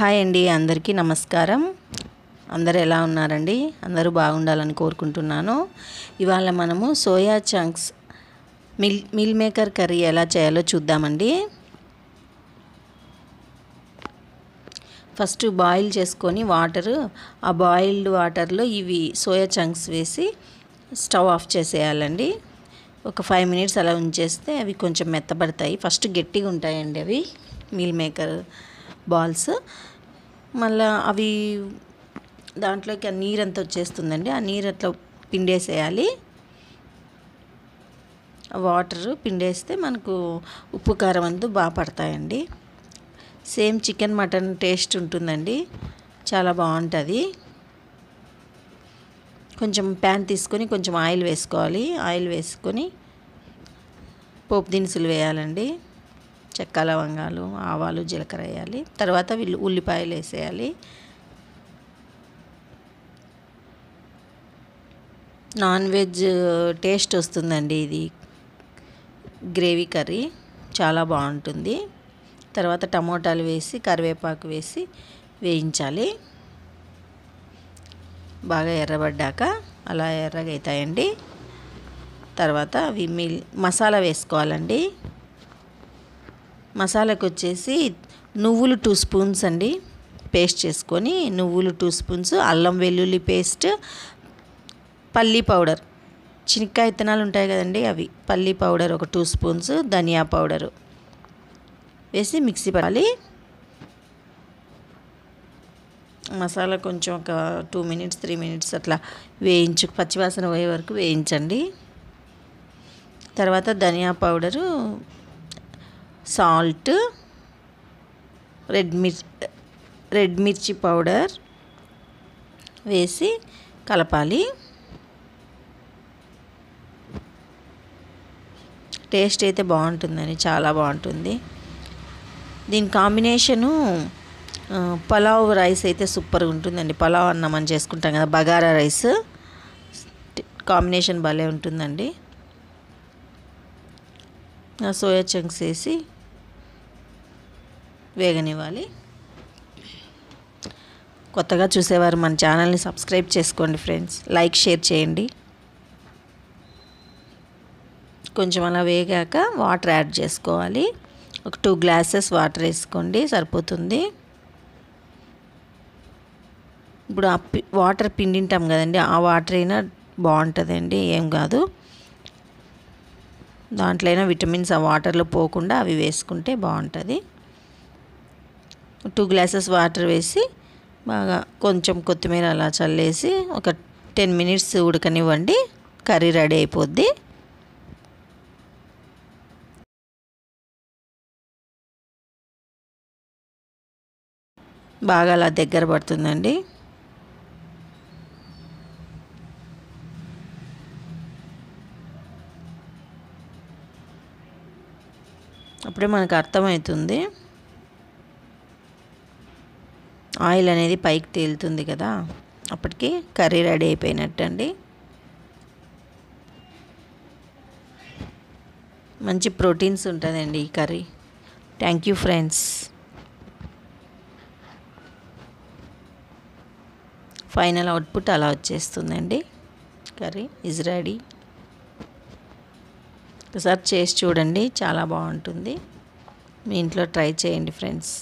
hi అండి అందరికీ నమస్కారం అందరు ఎలా ఉన్నారండి అందరూ బాగుండాలని కోరుకుంటున్నాను ఇవాళ మనము soya chunks meal meal maker curry ఎలా చేయాలో చూద్దామండి ఫస్ట్ బాయిల్ చేసుకొని వాటర్ ఆ బాయిల్డ్ వాటర్లో ఇవి సోయా చంక్స్ వేసి స్టవ్ ఆఫ్ చేసేయాలండి ఒక ఫైవ్ మినిట్స్ అలా ఉంచేస్తే అవి కొంచెం మెత్తబడతాయి ఫస్ట్ గట్టిగా ఉంటాయండి అవి మిల్ మేకర్ బాల్స్ మళ్ళీ అవి దాంట్లోకి ఆ నీరంతా వచ్చేస్తుందండి ఆ నీరు అట్లా పిండేసేయాలి వాటర్ పిండేస్తే మనకు ఉప్పు కారం అంతా బాగా పడతాయండి సేమ్ చికెన్ మటన్ టేస్ట్ ఉంటుందండి చాలా బాగుంటుంది కొంచెం ప్యాన్ తీసుకొని కొంచెం ఆయిల్ వేసుకోవాలి ఆయిల్ వేసుకొని పోపు దినుసులు వేయాలండి చెక్క లవంగాలు ఆవాలు జీలకర్ర వేయాలి తర్వాత ఉల్లిపాయలు వేసేయాలి నాన్ వెజ్ టేస్ట్ వస్తుందండి ఇది గ్రేవీ కర్రీ చాలా బాగుంటుంది తర్వాత టమోటాలు వేసి కరివేపాకు వేసి వేయించాలి బాగా ఎర్రబడ్డాక అలా ఎర్రగా అవుతాయండి తర్వాత అవి మిల్ మసాలా వేసుకోవాలండి మసాలాకి వచ్చేసి నువ్వులు టూ స్పూన్స్ అండి పేస్ట్ చేసుకొని నువ్వులు టూ స్పూన్స్ అల్లం వెల్లుల్లి పేస్ట్ పల్లీ పౌడర్ చినిక్కాయ విత్తనాలు ఉంటాయి కదండి అవి పల్లీ పౌడర్ ఒక టూ స్పూన్స్ ధనియా పౌడరు వేసి మిక్సీ పడాలి మసాలా కొంచెం ఒక టూ మినిట్స్ త్రీ మినిట్స్ అట్లా వేయించు పచ్చివాసన పోయే వరకు వేయించండి తర్వాత ధనియా పౌడరు సాల్ట్ రెడ్ మిర్చి రెడ్ మిర్చి పౌడర్ వేసి కలపాలి టేస్ట్ అయితే బాగుంటుందని చాలా బాగుంటుంది దీని కాంబినేషను పలావ్ రైస్ అయితే సూపర్గా ఉంటుందండి పలావ్ అన్నం అని చేసుకుంటాం కదా బగారా రైస్ కాంబినేషన్ భలే ఉంటుందండి సోయా చంక్స్ వేసి వేగనివ్వాలి కొత్తగా చూసేవారు మన ఛానల్ని సబ్స్క్రైబ్ చేసుకోండి ఫ్రెండ్స్ లైక్ షేర్ చేయండి కొంచెం అలా వేగాక వాటర్ యాడ్ చేసుకోవాలి ఒక టూ గ్లాసెస్ వాటర్ వేసుకోండి సరిపోతుంది ఇప్పుడు ఆ వాటర్ పిండింటాం కదండి ఆ వాటర్ అయినా బాగుంటుందండి ఏం కాదు దాంట్లో అయినా విటమిన్స్ ఆ వాటర్లో పోకుండా అవి వేసుకుంటే బాగుంటుంది టూ గ్లాసెస్ వాటర్ వేసి బాగా కొంచెం కొత్తిమీర అలా చల్లేసి ఒక టెన్ మినిట్స్ ఉడకనివ్వండి కర్రీ రెడీ అయిపోద్ది బాగా అలా దగ్గర పడుతుందండి అప్పుడే మనకు అర్థమవుతుంది ఆయిల్ అనేది పైకి తేలుతుంది కదా అప్పటికి కర్రీ రెడీ అయిపోయినట్టండి మంచి ప్రోటీన్స్ ఉంటుందండి ఈ curry thank you friends final output అలా వచ్చేస్తుందండి కర్రీ ఇజ్ రెడీ ఒకసారి చేసి చూడండి చాలా బాగుంటుంది మీ ఇంట్లో ట్రై చేయండి ఫ్రెండ్స్